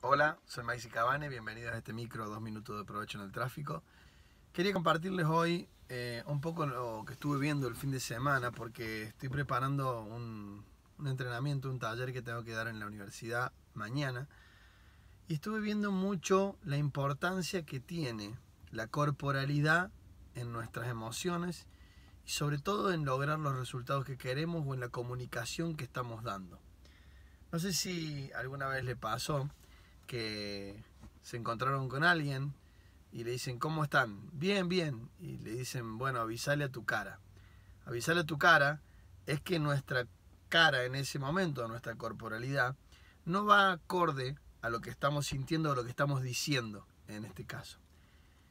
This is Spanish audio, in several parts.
Hola, soy Maxi Cabane, bienvenidos a este micro dos minutos de provecho en el tráfico. Quería compartirles hoy eh, un poco lo que estuve viendo el fin de semana porque estoy preparando un, un, entrenamiento, un taller que tengo que dar en la universidad mañana y estuve viendo mucho la importancia que tiene la corporalidad en nuestras emociones y sobre todo en lograr los resultados que queremos o en la comunicación que estamos dando. No sé si alguna vez le pasó, que se encontraron con alguien y le dicen, ¿cómo están? Bien, bien. Y le dicen, bueno, avisale a tu cara. Avisale a tu cara es que nuestra cara en ese momento, nuestra corporalidad, no va acorde a lo que estamos sintiendo o lo que estamos diciendo en este caso.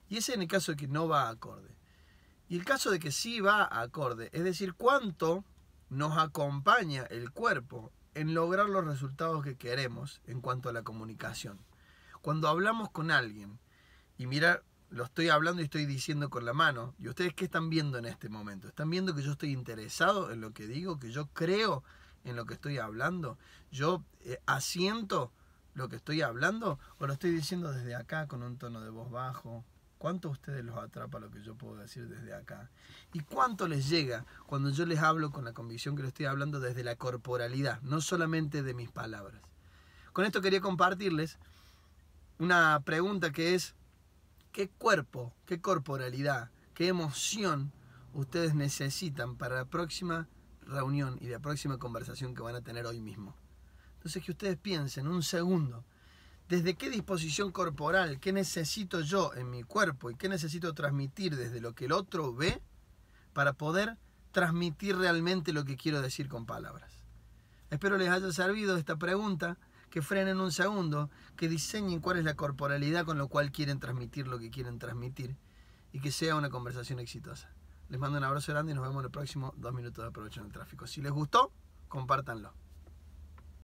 Y ese en el caso de que no va acorde. Y el caso de que sí va acorde, es decir, cuánto nos acompaña el cuerpo en lograr los resultados que queremos en cuanto a la comunicación. Cuando hablamos con alguien, y mira, lo estoy hablando y estoy diciendo con la mano, ¿y ustedes qué están viendo en este momento? ¿Están viendo que yo estoy interesado en lo que digo, que yo creo en lo que estoy hablando? ¿Yo eh, asiento lo que estoy hablando o lo estoy diciendo desde acá con un tono de voz bajo? ¿Cuánto ustedes los atrapa lo que yo puedo decir desde acá? ¿Y cuánto les llega cuando yo les hablo con la convicción que lo estoy hablando desde la corporalidad, no solamente de mis palabras. Con esto quería compartirles una pregunta que es, ¿qué cuerpo, qué corporalidad, qué emoción ustedes necesitan para la próxima reunión y la próxima conversación que van a tener hoy mismo? Entonces que ustedes piensen un segundo, desde qué disposición corporal, qué necesito yo en mi cuerpo y qué necesito transmitir desde lo que el otro ve para poder transmitir realmente lo que quiero decir con palabras. Espero les haya servido esta pregunta, que frenen un segundo, que diseñen cuál es la corporalidad con la cual quieren transmitir lo que quieren transmitir y que sea una conversación exitosa. Les mando un abrazo grande y nos vemos en el próximo dos minutos de aprovecho en el tráfico. Si les gustó, compártanlo.